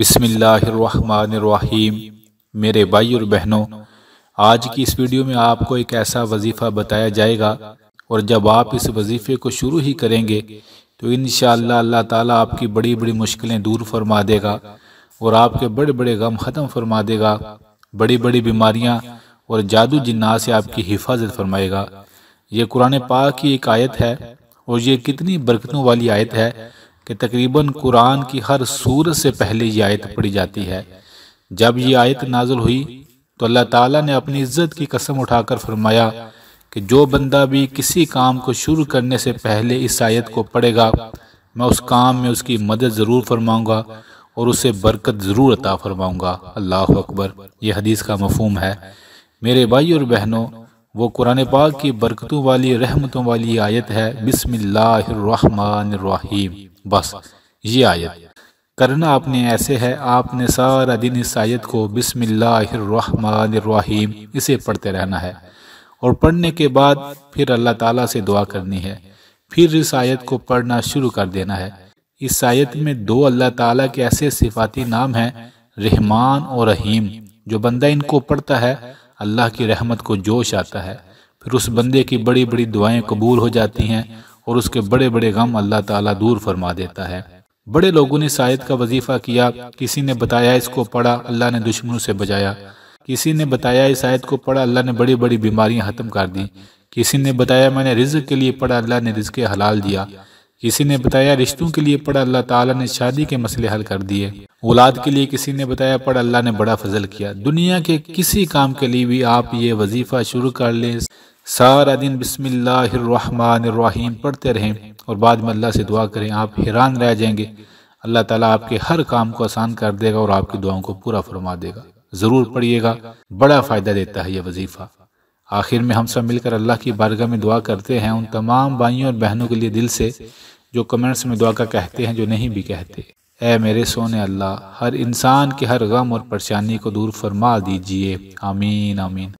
बिसमीम मेरे भाई और बहनों आज की इस वीडियो में आपको एक ऐसा वजीफ़ा बताया जाएगा और जब आप इस वजीफ़े को शुरू ही करेंगे तो इन अल्लाह ताला आपकी बड़ी बड़ी मुश्किलें दूर फरमा देगा और आपके बड़े बड़े गम ख़त्म फरमा देगा बड़ी बड़ी बीमारियाँ और जादू जिन्ना से आपकी हिफाजत फरमाएगा ये कुरान पाक की एक आयत है और ये कितनी बरकतों वाली आयत है कि तकरीबन कुरान की हर सूरत से पहले ये आयत पढ़ी जाती है जब ये आयत नाजुल हुई तो अल्लाह ताला ने अपनी इज्जत की कसम उठाकर फरमाया कि जो बंदा भी किसी काम को शुरू करने से पहले इस आयत को पढ़ेगा मैं उस काम में उसकी मदद ज़रूर फरमाऊँगा और उसे बरकत ज़रूर अता फरमाऊँगा अल्लाह अकबर यह हदीस का मफहम है मेरे भाई और बहनों वो कुरान पाक की बरकतों वाली रहमतों वाली आयत है बिसमीम बस ये आयत करना आपने ऐसे है आपने सारा दिन इस आयत को बिसमिल्लाम इसे पढ़ते रहना है और पढ़ने के बाद फिर अल्लाह ताला से दुआ करनी है फिर इस आयत को पढ़ना शुरू कर देना है इस आयत में दो अल्लाह ताला के ऐसे सिफाती नाम हैं रहमान और रहीम जो बंदा इनको पढ़ता है अल्लाह की रहमत को जोश आता है फिर उस बंदे की बड़ी बड़ी दुआएं कबूल हो जाती हैं और उसके बड़े बड़े गम अल्लाह ताला दूर फरमा देता है बड़े लोगों ने शायद का वजीफ़ा किया किसी ने बताया इसको पढ़ा अल्लाह ने दुश्मनों से बचाया किसी ने बताया इस आयत को पढ़ा अल्लाह ने बड़ी बड़ी बीमारियां ख़त्म कर दी किसी ने बताया मैंने रिज्क के लिए पढ़ा अल्लाह ने रिज्क हलाल दिया किसी ने बताया रिश्तों के लिए पढ़ा अल्लाह ताला ने शादी के मसले हल कर दिए औलाद के लिए किसी ने बताया पढ़ा अल्लाह ने बड़ा फजल किया दुनिया के किसी काम के लिए भी आप ये वजीफ़ा शुरू कर लें सारा दिन बिसमीम पढ़ते रहें और बाद में अल्लाह से दुआ करें आप हैरान रह जाएंगे अल्लाह ताला आपके हर काम को आसान कर देगा और आपकी दुआओं को पूरा फरमा देगा ज़रूर पढ़िएगा बड़ा फ़ायदा देता है यह वजीफ़ा आखिर में हम सब मिलकर अल्लाह की बारगाह में दुआ करते हैं उन तमाम भाइयों और बहनों के लिए दिल से जो कमेंट्स में दुआ का कहते हैं जो नहीं भी कहते ए मेरे सोने अल्लाह हर इंसान के हर गम और परेशानी को दूर फरमा दीजिए आमीन आमीन